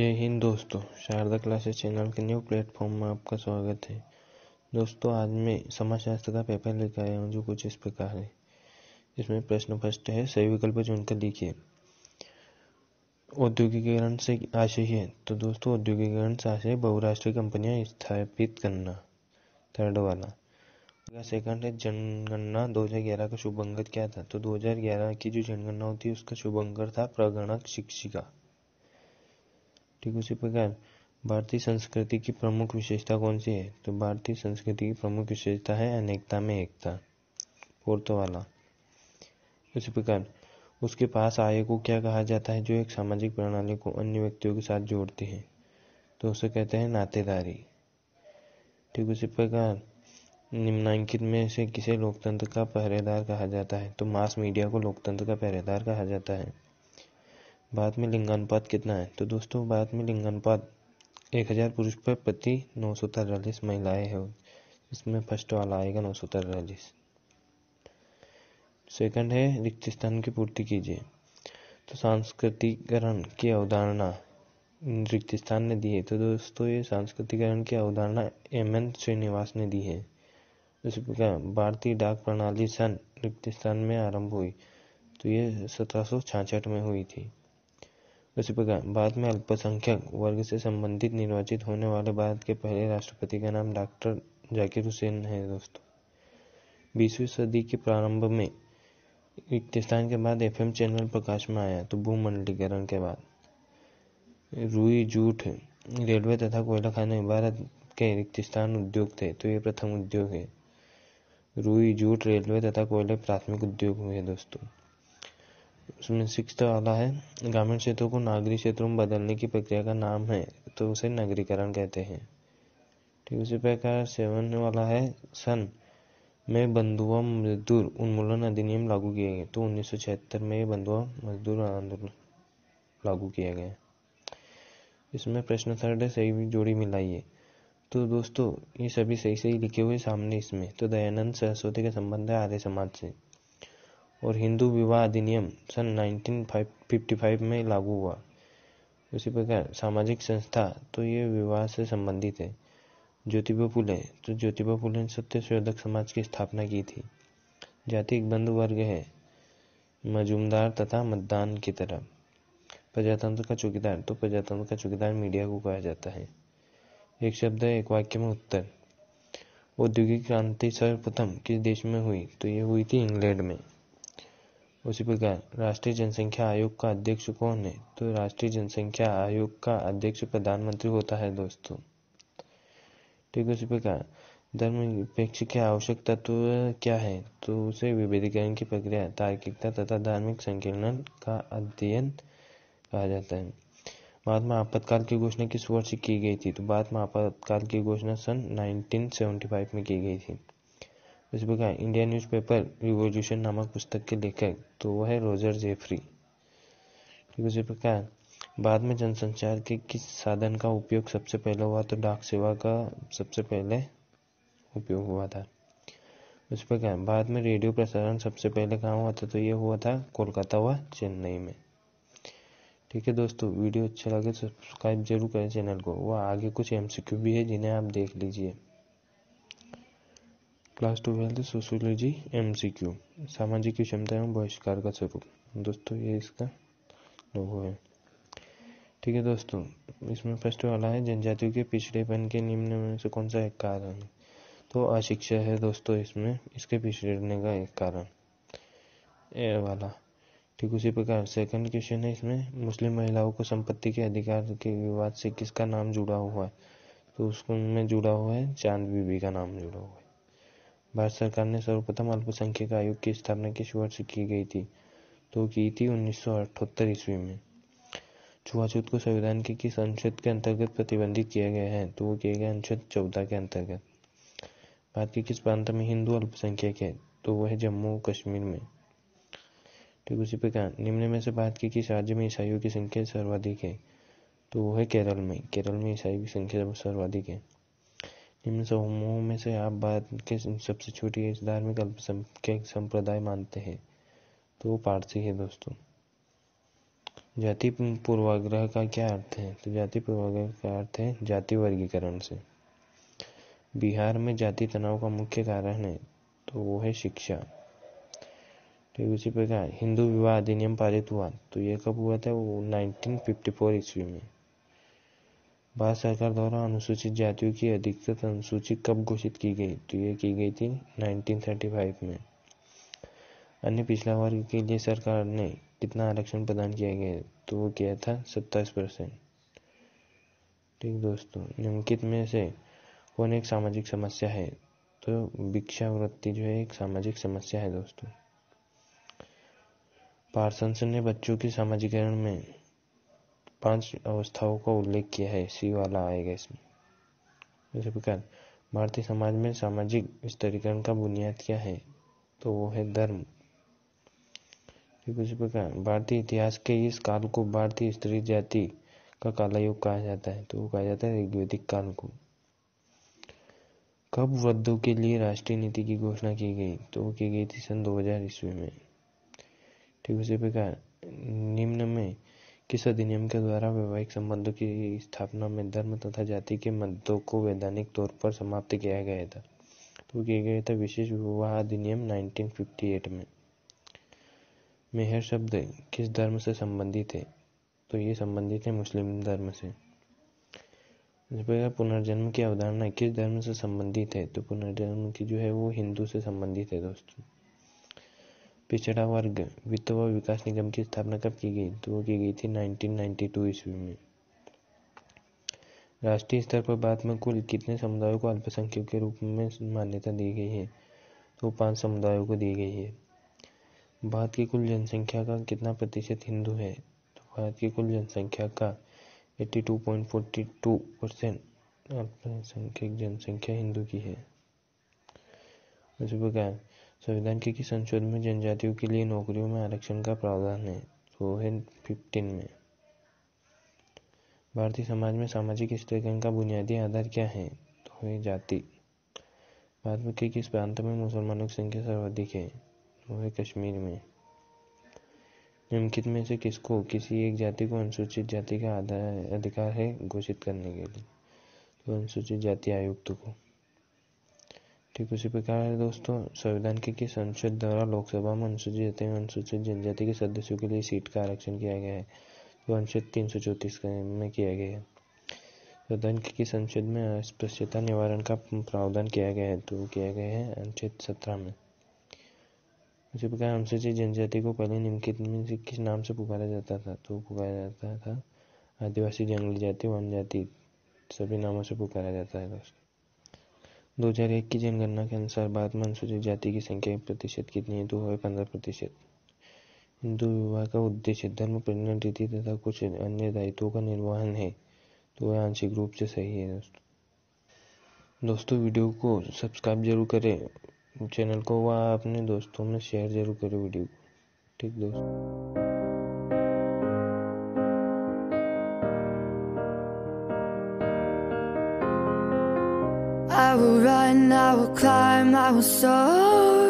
जय हिंद दोस्तों शारदा क्लासेस चैनल के न्यू प्लेटफॉर्म में आपका स्वागत है दोस्तों आज मैं समाजशास्त्र का पेपर लेकर आया हूँ जो कुछ इस प्रकार है इसमें प्रश्न फर्स्ट है सही विकल्प चुनकर लिखिए औद्योगिकीकरण से आशय है तो दोस्तों औद्योगिकीकरण से आशय बहुराष्ट्रीय कंपनियां स्थापित करना थर्ड वाला अगला सेकंड है जनगणना 2011 का शुभंकर क्या था तो 2011 की जो जनगणना होती है उसका शुभंकर था प्रगणक शिक्षिका ठीक उसी प्रकार भारतीय संस्कृति की प्रमुख विशेषता कौन सी है तो भारतीय संस्कृति की प्रमुख विशेषता है अनेकता में एकता फोर्थ वाला उसी प्रकार उसके पास आय को क्या कहा जाता है जो एक सामाजिक प्रणाली को अन्य व्यक्तियों के साथ जोड़ती है तो उसे कहते हैं नातेदारी ठीक उसी प्रकार निम्नांकित में से किसे लोकतंत्र का पहरेदार कहा जाता है तो मास मीडिया को लोकतंत्र का पहरेदार कहा जाता है भारत में लिंगानुपात कितना है तो दोस्तों भारत में लिंगानुपात एक हज़ार पुरुष पर प्रति नौ सौ तिरालीस महिलाएँ हैं इसमें फर्स्ट वाला आएगा नौ सौ तिरालीस सेकंड है रिक्त स्थान की पूर्ति कीजिए तो सांस्कृतिकरण की अवधारणा रिक्त स्थान ने दी है तो दोस्तों ये सांस्कृतिकरण की अवधारणा एम एन श्रीनिवास ने दी है इस प्रकार भारतीय डाक प्रणाली सन रिक्त स्थान में आरंभ हुई तो ये सत्रह सौ छाछठ में हुई थी उसी प्रकार भारत में अल्पसंख्यक वर्ग से संबंधित निर्वाचित होने वाले भारत के पहले राष्ट्रपति का नाम डॉक्टर जाकिर हुसैन है दोस्तों बीसवीं सदी के प्रारंभ में रिक्तिस्तान के बाद एफ चैनल प्रकाश में आया तो भूमंडलीकरण के बाद रुई जूठ रेलवे तथा कोयला खाने भारत के रिक्तिस्तान उद्योग थे तो ये प्रथम उद्योग है रुई जूट रेलवे तथा कोयले प्राथमिक उद्योग हुए दोस्तों उसमें सिक्स्थ वाला है ग्रामीण क्षेत्रों को नागरी क्षेत्रों में बदलने की प्रक्रिया का नाम है तो उसे नगरीकरण कहते हैं ठीक उसी प्रकार सेवन वाला है सन में बंधुआ मजदूर उन्मूलन अधिनियम लागू किए गए तो उन्नीस में बंधुआ मजदूर आंदोलन लागू किया गया इसमें प्रश्न थर्ड है सही जोड़ी मिलाइए तो दोस्तों ये सभी सही सही लिखे हुए सामने इसमें तो दयानंद सरस्वती का संबंध है आर्य समाज से और हिंदू विवाह अधिनियम सन 1955 में लागू हुआ उसी प्रकार सामाजिक संस्था तो ये विवाह से संबंधित है ज्योतिबा फुले तो ज्योतिबा फुले ने सत्य शोधक समाज की स्थापना की थी जाति एक बंद वर्ग है मजूमदार तथा मतदान की तरह प्रजातंत्र का चौकीदार तो प्रजातंत्र का चौकीदार मीडिया को कहा जाता है एक शब्द है एक वाक्य में उत्तर औद्योगिक क्रांति सर्वप्रथम किस देश में हुई तो ये हुई थी इंग्लैंड में उसी प्रकार राष्ट्रीय जनसंख्या आयोग का अध्यक्ष कौन है तो राष्ट्रीय जनसंख्या आयोग का अध्यक्ष प्रधानमंत्री होता है दोस्तों ठीक उसी प्रकार धर्म निरपेक्ष की आवश्यकता तो क्या है तो उसे विभेदीकरण की प्रक्रिया तार्किकता तथा धार्मिक संकीर्णन का अध्ययन कहा जाता है बाद में आपातकाल की घोषणा किस वर्ष की गई थी तो बाद में आपातकाल की घोषणा सन 1975 में की गई थी इस प्रकार इंडिया न्यूज़पेपर रिवोल्यूशन नामक पुस्तक के लेखक तो वह है रोजर जेफरी ठीक उसी प्रकार बाद में जनसंचार के किस साधन का उपयोग सबसे पहले हुआ तो डाक सेवा का सबसे पहले उपयोग हुआ था उस प्रकार बाद में रेडियो प्रसारण सबसे पहले कहाँ हुआ था तो ये हुआ था कोलकाता व चेन्नई में ठीक है दोस्तों वीडियो अच्छा लगे तो सब्सक्राइब जरूर करें चैनल को वह आगे कुछ एमसीक्यू भी है जिन्हें आप देख लीजिए class twelfth sociology sociology M C Q सामाजिक क्षमता एवं बहिष्कार का स्वरूप दोस्तों ये इसका लोगो है ठीक है दोस्तों इसमें फर्स्ट वाला है जनजातियों के पिछड़ेपन के निम्न में से कौन सा एक कारण है तो अशिक्षा है दोस्तों इसमें इसके पिछड़ने का एक कारण ए वाला ठीक उसी प्रकार सेकंड क्वेश्चन है इसमें मुस्लिम महिलाओं को संपत्ति के अधिकार के विवाद से किसका नाम जुड़ा हुआ है तो उसमें जुड़ा हुआ है चांद बीबी का नाम जुड़ा हुआ है भारत सरकार ने सर्वप्रथम अल्पसंख्यक आयोग की स्थापना की वर्ष की गई थी तो की थी उन्नीस ईस्वी में छुआछूत को संविधान के किस अनुच्छेद के अंतर्गत प्रतिबंधित किया गया है तो वो किया गया अनुच्छेद चौदह के अंतर्गत भारत के किस प्रांत में हिंदू अल्पसंख्यक है तो वह जम्मू कश्मीर में ठीक उसी प्रकार निम्न में से भारत के किस राज्य में ईसाइयों की संख्या सर्वाधिक है तो वह केरल में केरल में ईसाइयों की संख्या सर्वाधिक है निम्न समूहों में से आप भारत के सबसे छोटी धार्मिक अल्पसंख्यक संप्रदाय मानते हैं तो वो पारसी है दोस्तों जाति पूर्वाग्रह का क्या अर्थ है तो जाति पूर्वाग्रह का अर्थ है जाति वर्गीकरण से बिहार में जाति तनाव का मुख्य कारण है तो वो है शिक्षा ठीक तो उसी प्रकार हिंदू विवाह अधिनियम पारित हुआ तो ये कब हुआ था वो 1954 ईस्वी में भारत सरकार द्वारा अनुसूचित जातियों की अधिकतर अनुसूची कब घोषित की गई तो ये की गई थी 1935 में अन्य पिछला वर्ग के लिए सरकार ने कितना आरक्षण प्रदान किया गया तो वो किया था सत्ताईस परसेंट ठीक दोस्तों निम्नलिखित में से कौन एक सामाजिक समस्या है तो भिक्षावृत्ति जो है एक सामाजिक समस्या है दोस्तों पार्सनसन ने बच्चों के समाजीकरण में पांच अवस्थाओं का उल्लेख किया है सी वाला आएगा इसमें इसी प्रकार भारतीय समाज में सामाजिक स्तरीकरण का बुनियाद क्या है तो वो है धर्म इसी प्रकार भारतीय इतिहास के इस काल को भारतीय स्त्री जाति का कालायुग कहा जाता है तो वो कहा जाता है ऋग्वेदिक काल को कब वृद्धों के लिए राष्ट्रीय नीति की घोषणा की गई तो वो की गई थी सन दो हजार ईस्वी में ठीक उसी प्रकार निम्न किस अधिनियम के द्वारा वैवाहिक संबंधों की स्थापना में धर्म तथा जाति के मतों को वैधानिक तौर पर समाप्त किया गया था तो किया गया था विशेष विवाह अधिनियम 1958 में मेहर शब्द किस धर्म से संबंधित है तो ये संबंधित है मुस्लिम धर्म से पुनर्जन्म की अवधारणा किस धर्म से संबंधित है तो पुनर्जन्म की जो है वो हिंदू से संबंधित है दोस्तों पिछड़ा वर्ग वित्त व विकास निगम की स्थापना कब की गई तो वो की गई थी 1992 ईस्वी में राष्ट्रीय स्तर पर भारत में कुल कितने समुदायों को अल्पसंख्यक के रूप में मान्यता दी गई है तो पांच समुदायों को दी गई है भारत की कुल जनसंख्या का कितना प्रतिशत हिंदू है तो भारत की कुल जनसंख्या का 82.42 परसेंट अल्पसंख्यक जनसंख्या हिंदू की है उसी प्रकार संविधान के किस संशोधन में जनजातियों के लिए नौकरियों में आरक्षण का प्रावधान है तो है फिफ्टीन में भारतीय समाज में सामाजिक स्थिरकरण का बुनियादी आधार क्या है तो है जाति भारत के किस प्रांत में मुसलमानों की संख्या सर्वाधिक है तो है कश्मीर में निम्नलिखित में से किसको किसी एक जाति को अनुसूचित जाति का अधिकार है घोषित करने के लिए तो अनुसूचित जाति आयुक्त को ठीक उसी प्रकार है दोस्तों संविधान के किस अनुच्छेद द्वारा लोकसभा में अनुसूचित जाति में अनुसूचित जनजाति के सदस्यों के लिए सीट का आरक्षण किया गया है जो अनुच्छेद तीन सौ चौंतीस में किया गया है संविधान के किस अनुच्छेद में अस्पृश्यता निवारण का प्रावधान किया गया है तो किया गया है अनुच्छेद सत्रह में उसी प्रकार अनुसूचित जनजाति को पहले निम्नलिखित में से किस नाम से पुकारा जाता था तो पुकारा जाता था आदिवासी जंगली जाति वन जाति सभी नामों से पुकारा जाता है दोस्तों 2001 की जनगणना के अनुसार भारत में अनुसूचित जाति की संख्या प्रतिशत कितनी है तो है पंद्रह प्रतिशत हिंदू विवाह का उद्देश्य धर्म प्रजनन रीति तथा कुछ अन्य दायित्वों का निर्वहन है तो वह आंशिक रूप से सही है दोस्तों दोस्तों वीडियो को सब्सक्राइब जरूर करें चैनल को व अपने दोस्तों में शेयर जरूर करें वीडियो को ठीक दोस्तों I will run, I will climb, I will soar